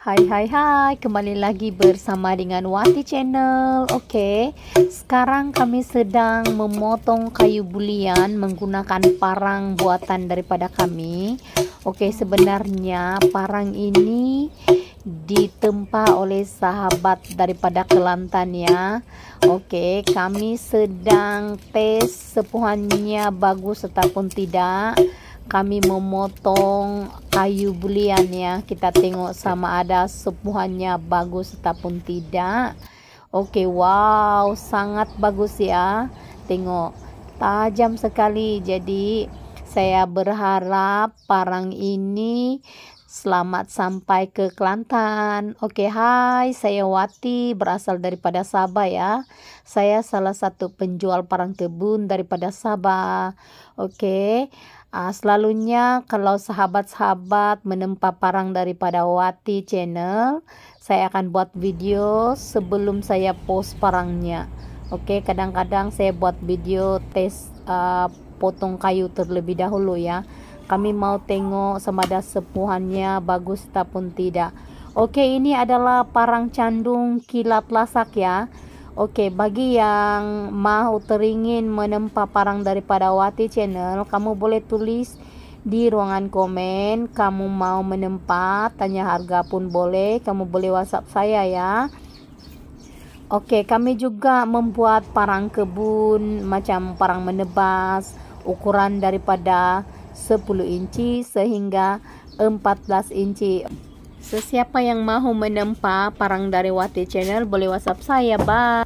Hai hai hai, kembali lagi bersama dengan Wati Channel. Oke. Okay. Sekarang kami sedang memotong kayu bulian menggunakan parang buatan daripada kami. Oke, okay, sebenarnya parang ini ditempa oleh sahabat daripada Kelantan ya. Oke, okay, kami sedang tes sepuhannya bagus ataupun tidak kami memotong kayu bulian ya kita tengok sama ada sepuhannya bagus ataupun tidak oke wow sangat bagus ya tengok tajam sekali jadi saya berharap parang ini Selamat sampai ke Kelantan. Oke, hai, saya Wati, berasal daripada Sabah ya. Saya salah satu penjual parang kebun daripada Sabah. Oke. Uh, selalunya kalau sahabat-sahabat menempa parang daripada Wati channel, saya akan buat video sebelum saya post parangnya. Oke, kadang-kadang saya buat video tes uh, potong kayu terlebih dahulu ya. Kami mau tengok sama ada sepuhannya bagus ataupun tidak. Oke, ini adalah parang candung kilat lasak ya. Oke, bagi yang mau teringin menempa parang daripada Wati Channel, kamu boleh tulis di ruangan komen. Kamu mau menempa, tanya harga pun boleh. Kamu boleh WhatsApp saya ya. Oke, kami juga membuat parang kebun, macam parang menebas, ukuran daripada 10 inci sehingga 14 inci. Sesiapa yang mau menempa Parang dari Wati Channel boleh WhatsApp saya, Bye.